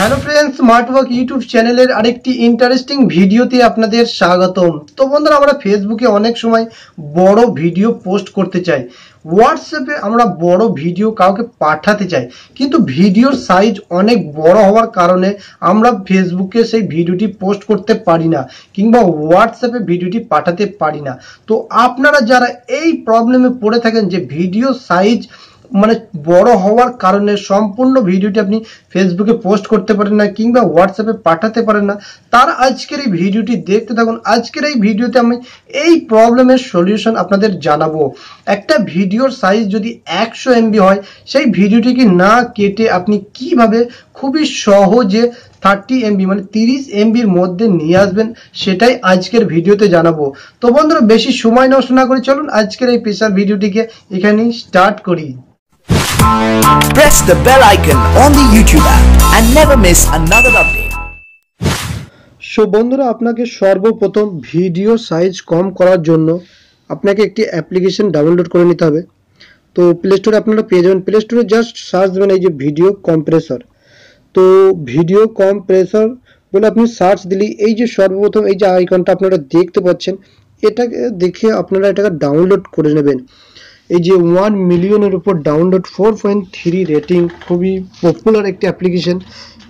Hello friends smart work YouTube চ্যানেলের আরেকটি interesting ভিডিওতে আপনাদের স্বাগতম তো বন্ধুরা আমরা ফেসবুকে অনেক সময় বড় ভিডিও পোস্ট করতে চাই হোয়াটসঅ্যাপে আমরা বড় ভিডিও কাউকে পাঠাতে চাই কিন্তু ভিডিওর সাইজ অনেক বড় হওয়ার কারণে আমরা ফেসবুকে সেই ভিডিওটি পোস্ট করতে পারি না কিংবা হোয়াটসঅ্যাপে ভিডিওটি পাঠাতে পারি না তো আপনারা যারা এই প্রবলেমে পড়ে থাকেন যে ভিডিও সাইজ মানে বড় হওয়ার কারণে সম্পূর্ণ ভিডিওটি আপনি ফেসবুকে পোস্ট করতে পারেন না কিংবা হোয়াটসঅ্যাপে পাঠাতে পারেন না তার আজকের এই ভিডিওটি দেখতে থাকুন আজকের এই ভিডিওতে আমি এই প্রবলেমের সলিউশন আপনাদের জানাবো একটা ভিডিওর সাইজ যদি একশো এমবি হয় সেই ভিডিওটিকে না কেটে আপনি কিভাবে খুবই সহজে থার্টি এমবি মানে তিরিশ এমবির মধ্যে নিয়ে আসবেন সেটাই আজকের ভিডিওতে জানাবো তো বন্ধুরা বেশি সময় নষ্ট না করে চলুন আজকের এই পেশার ভিডিওটিকে এখানেই স্টার্ট করি Press the bell icon on the YouTube app and never miss another update. So বন্ধুরা আপনাকে সর্বপ্রথম ভিডিও সাইজ কম করার জন্য আপনাকে একটি অ্যাপ্লিকেশন ডাউনলোড করে নিতে হবে তো প্লে স্টোরে আপনারা পেয়ে যাবেন প্লে স্টোরে জাস্ট সার্চ দেবেন এই যে ভিডিও কম্প্রেসর তো ভিডিও কম্প্রেসর বলে আপনি সার্চ দিলি এই যে সর্বপ্রথম এই যে আইকনটা আপনারা দেখতে পাচ্ছেন এটাকে দেখে আপনারা এটাকে ডাউনলোড করে নেবেন এই যে ওয়ান মিলিয়নের উপর download four point three rating খুবই পপুলার একটি অ্যাপ্লিকেশন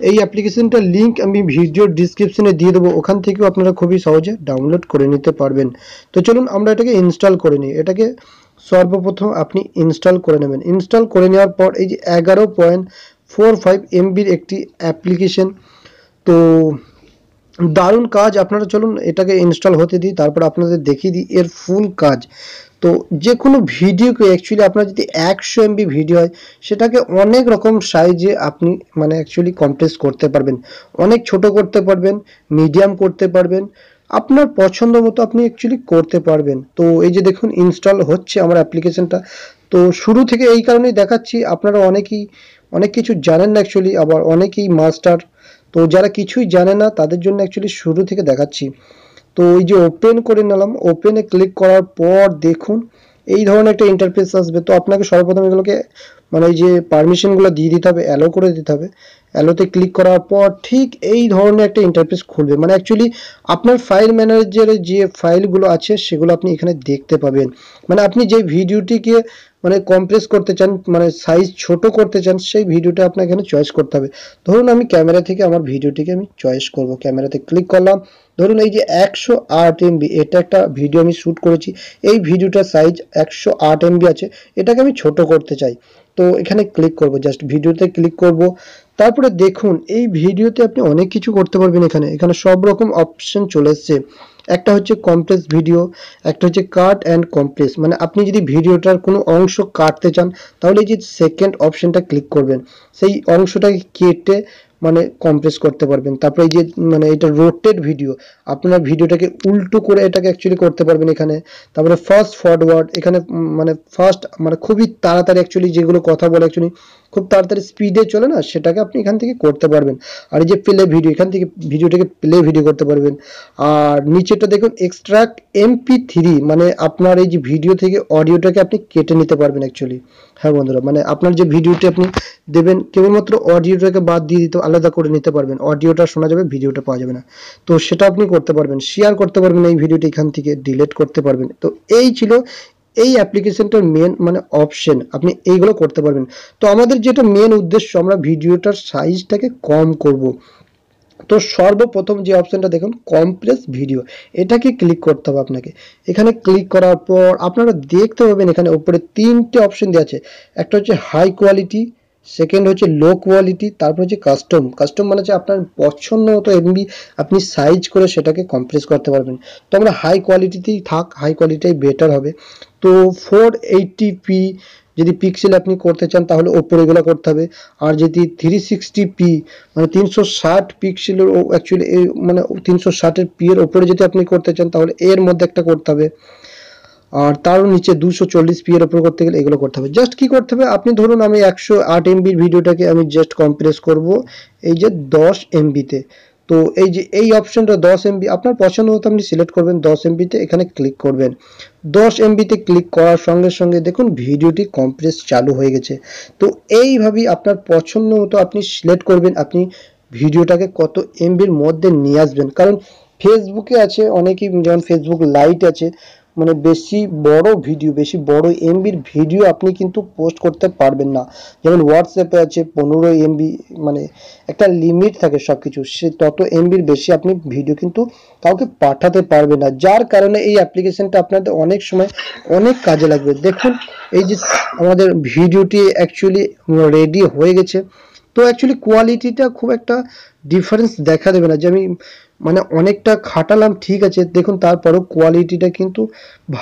এই অ্যাপ্লিকেশানটার লিঙ্ক আমি ভিডিওর ডিসক্রিপশনে দিয়ে দেবো ওখান থেকেও আপনারা খুবই সহজে ডাউনলোড করে নিতে পারবেন তো চলুন আমরা এটাকে ইনস্টল করে নিই এটাকে সর্বপ্রথম আপনি ইনস্টল করে নেবেন ইনস্টল করে নেওয়ার পর এই যে এগারো পয়েন্ট ফোর ফাইভ এমবির একটি অ্যাপ্লিকেশন তো দারুণ কাজ আপনারা চলুন এটাকে ইনস্টল হতে দিই তারপর আপনাদের দেখিয়ে দিই এর ফুল কাজ তো যে কোনো ভিডিওকে অ্যাকচুয়ালি আপনার যদি একশো এমবি ভিডিও হয় সেটাকে অনেক রকম সাইজে আপনি মানে অ্যাকচুয়ালি কম্প্রেস করতে পারবেন অনেক ছোট করতে পারবেন মিডিয়াম করতে পারবেন আপনার পছন্দ মতো আপনি অ্যাকচুয়ালি করতে পারবেন তো এই যে দেখুন ইনস্টল হচ্ছে আমার অ্যাপ্লিকেশনটা তো শুরু থেকে এই কারণেই দেখাচ্ছি আপনারা অনেকেই অনেক কিছু জানেন না অ্যাকচুয়ালি আবার অনেকেই মাস্টার তো যারা কিছুই জানে না তাদের জন্য অ্যাকচুয়ালি শুরু থেকে দেখাচ্ছি তো ওই যে ওপেন করে নিলাম ওপেনে ক্লিক করার পর দেখুন এই ধরনের একটা ইন্টারফেস আসবে তো আপনাকে সর্বপ্রথম এগুলোকে মানে এই যে পারমিশনগুলো দিয়ে দিতে হবে অ্যালো করে দিতে হবে অ্যালোতে ক্লিক করার পর ঠিক এই ধরনের একটা ইন্টারফেস খুলবে মানে অ্যাকচুয়ালি আপনার ফাইল ম্যানেজারের যে ফাইলগুলো আছে সেগুলো আপনি এখানে দেখতে পাবেন মানে আপনি যে ভিডিওটিকে মানে কম্প্রেস করতে চান মানে সাইজ ছোট করতে চান সেই ভিডিওটা আপনাকে এখানে চয়েস করতে হবে ধরুন আমি ক্যামেরা থেকে আমার ভিডিওটিকে আমি চয়েস করব ক্যামেরাতে ক্লিক করলাম ধরুন এই যে একশো আট এমবি এটা একটা ভিডিও আমি শ্যুট করেছি এই ভিডিওটার সাইজ একশো আট এমবি আছে এটাকে আমি ছোট করতে চাই তো এখানে ক্লিক করব জাস্ট ভিডিওতে ক্লিক করব তারপরে দেখুন এই ভিডিওতে আপনি অনেক কিছু করতে পারবেন এখানে এখানে সব রকম অপশন চলে এসছে একটা হচ্ছে কমপ্লেক্স ভিডিও একটা হচ্ছে কাট অ্যান্ড কমপ্লেক্স মানে আপনি যদি ভিডিওটার কোনো অংশ কাটতে চান তাহলে এই যে সেকেন্ড অপশনটা ক্লিক করবেন সেই অংশটাকে কেটে মানে কম্প্রেস করতে পারবেন তারপরে এই যে মানে এটা রোটেট ভিডিও আপনার ভিডিওটাকে উল্টো করে এটাকে অ্যাকচুয়ালি করতে পারবেন এখানে তারপরে ফার্স্ট ফরওয়ার্ড এখানে মানে ফার্স্ট মানে খুবই তাড়াতাড়ি অ্যাকচুয়ালি যেগুলো কথা বলে অ্যাকচুয়ালি খুব তাড়াতাড়ি স্পিডে চলে না সেটাকে আপনি এখান থেকে করতে পারবেন আর এই যে প্লে ভিডিও এখান থেকে ভিডিওটাকে প্লে ভিডিও করতে পারবেন আর নিচেটা দেখুন এক্সট্রাক্ট এমপি থ্রি মানে আপনার এই যে ভিডিও থেকে অডিওটাকে আপনি কেটে নিতে পারবেন অ্যাকচুয়ালি হ্যাঁ বন্ধুরা মানে আপনার যে ভিডিওটি আপনি দেবেন কেবলমাত্র অডিওটাকে বাদ দিয়ে দিতে আলাদা করে নিতে পারবেন অডিওটা শোনা যাবে ভিডিওটা পাওয়া যাবে না তো সেটা আপনি করতে পারবেন শেয়ার করতে পারবেন এই ভিডিওটি এখান থেকে ডিলেট করতে পারবেন তো এই ছিল এই অ্যাপ্লিকেশনটার মেন মানে অপশন আপনি এইগুলো করতে পারবেন তো আমাদের যেটা মেন উদ্দেশ্য আমরা ভিডিওটার সাইজটাকে কম করব তো সর্বপ্রথম যে অপশনটা দেখুন কম্প্রেস ভিডিও এটাকে ক্লিক করতে হবে আপনাকে এখানে ক্লিক করার পর আপনারা দেখতে পাবেন এখানে উপরে তিনটে অপশন দেওয়া আছে একটা হচ্ছে হাই কোয়ালিটি সেকেন্ড হচ্ছে লো কোয়ালিটি তারপর হচ্ছে কাস্টম কাস্টম মানে হচ্ছে আপনার পছন্দ মতো এমবি আপনি সাইজ করে সেটাকে কম্প্রেস করতে পারবেন তো আমরা হাই কোয়ালিটিতেই থাক হাই কোয়ালিটিটাই বেটার হবে তো ফোর এইটটি পি যদি পিক্সেল আপনি করতে চান তাহলে ওপরে এগুলো করতে হবে আর যদি থ্রি সিক্সটি পি মানে তিনশো ষাট পিক্সেলের অ্যাকচুয়ালি মানে তিনশো ষাটের পি এর ওপরে যদি আপনি করতে চান তাহলে এর মধ্যে একটা করতে হবে আর তারও নিচে দুশো চল্লিশ পি এর ওপরে করতে গেলে এগুলো করতে হবে জাস্ট কি করতে হবে আপনি ধরুন আমি একশো আট এমবির ভিডিওটাকে আমি জাস্ট কম্প্রেস করব এই যে দশ এমবিতে তো এই যে এই অপশনটা দশ এমবি আপনার পছন্দ মতো আপনি সিলেক্ট করবেন দশ এমবিতে এখানে ক্লিক করবেন দশ এমবিতে ক্লিক করার সঙ্গে সঙ্গে দেখুন ভিডিওটি কম্প্রেস চালু হয়ে গেছে তো এইভাবেই আপনার পছন্দ মতো আপনি সিলেক্ট করবেন আপনি ভিডিওটাকে কত এমবির মধ্যে নিয়ে আসবেন কারণ ফেসবুকে আছে অনেকেই যেমন ফেসবুক লাইট আছে মানে বেশি বড় ভিডিও বেশি বড় এমবির ভিডিও আপনি কিন্তু পোস্ট করতে পারবেন না যেমন হোয়াটসঅ্যাপে আছে পনেরো এমবি মানে একটা লিমিট থাকে সব কিছু সে তত এমবির বেশি আপনি ভিডিও কিন্তু কাউকে পাঠাতে পারবেন না যার কারণে এই অ্যাপ্লিকেশনটা আপনাদের অনেক সময় অনেক কাজে লাগবে দেখুন এই যে আমাদের ভিডিওটি অ্যাকচুয়ালি রেডি হয়ে গেছে তো অ্যাকচুয়ালি কোয়ালিটিটা খুব একটা ডিফারেন্স দেখা দেবে না যে আমি মানে অনেকটা খাটালাম ঠিক আছে দেখুন তারপরেও কোয়ালিটিটা কিন্তু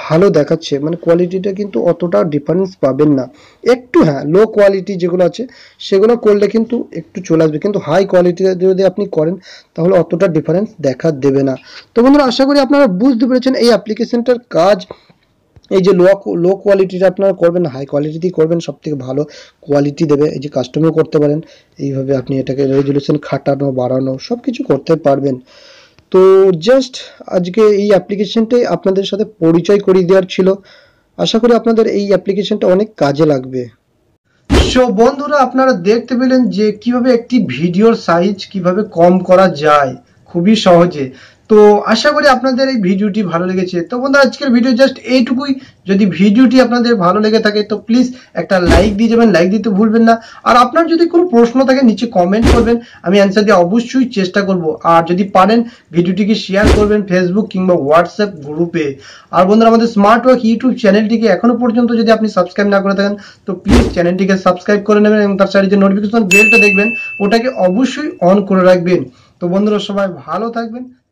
ভালো দেখাচ্ছে মানে কোয়ালিটিটা কিন্তু অতটা ডিফারেন্স পাবেন না একটু হ্যাঁ লো কোয়ালিটি যেগুলো আছে সেগুলো করলে কিন্তু একটু চলে আসবে কিন্তু হাই কোয়ালিটি যদি আপনি করেন তাহলে অতটা ডিফারেন্স দেখা দেবে না তো বন্ধুরা আশা করি আপনারা বুঝতে পেরেছেন এই অ্যাপ্লিকেশনটার কাজ এই যে লো লো কোয়ালিটিটা আপনারা করবেন হাই কোয়ালিটিতেই করবেন সব থেকে ভালো কোয়ালিটি দেবে এই যে কাস্টমও করতে পারেন এইভাবে আপনি এটাকে রেজুলেশন খাটানো বাড়ানো সব কিছু করতে পারবেন তো জাস্ট আজকে এই অ্যাপ্লিকেশানটাই আপনাদের সাথে পরিচয় করিয়ে দেওয়ার ছিল আশা করি আপনাদের এই অ্যাপ্লিকেশনটা অনেক কাজে লাগবে সো বন্ধুরা আপনারা দেখতে পেলেন যে কিভাবে একটি ভিডিওর সাইজ কিভাবে কম করা যায় খুবই সহজে তো আশা করি আপনাদের এই ভিডিওটি ভালো লেগেছে তো বন্ধু আজকের ভিডিও জাস্ট এইটুকুই যদি ভিডিওটি আপনাদের ভালো লেগে থাকে তো প্লিজ একটা লাইক দিয়ে যাবেন লাইক দিতে ভুলবেন না আর আপনার যদি কোনো প্রশ্ন থাকে নিচে কমেন্ট করবেন আমি অ্যান্সার দিয়ে অবশ্যই চেষ্টা করব আর যদি পারেন ভিডিওটিকে শেয়ার করবেন ফেসবুক কিংবা হোয়াটসঅ্যাপ গ্রুপে আর বন্ধুরা আমাদের স্মার্ট ওয়ার্ক ইউটিউব চ্যানেলটিকে এখনো পর্যন্ত যদি আপনি সাবস্ক্রাইব না করে থাকেন তো প্লিজ চ্যানেলটিকে সাবস্ক্রাইব করে নেবেন এবং তার সাথে যে নোটিফিকেশন বেলটা দেখবেন ওটাকে অবশ্যই অন করে রাখবেন তো বন্ধুরা সবাই ভালো থাকবেন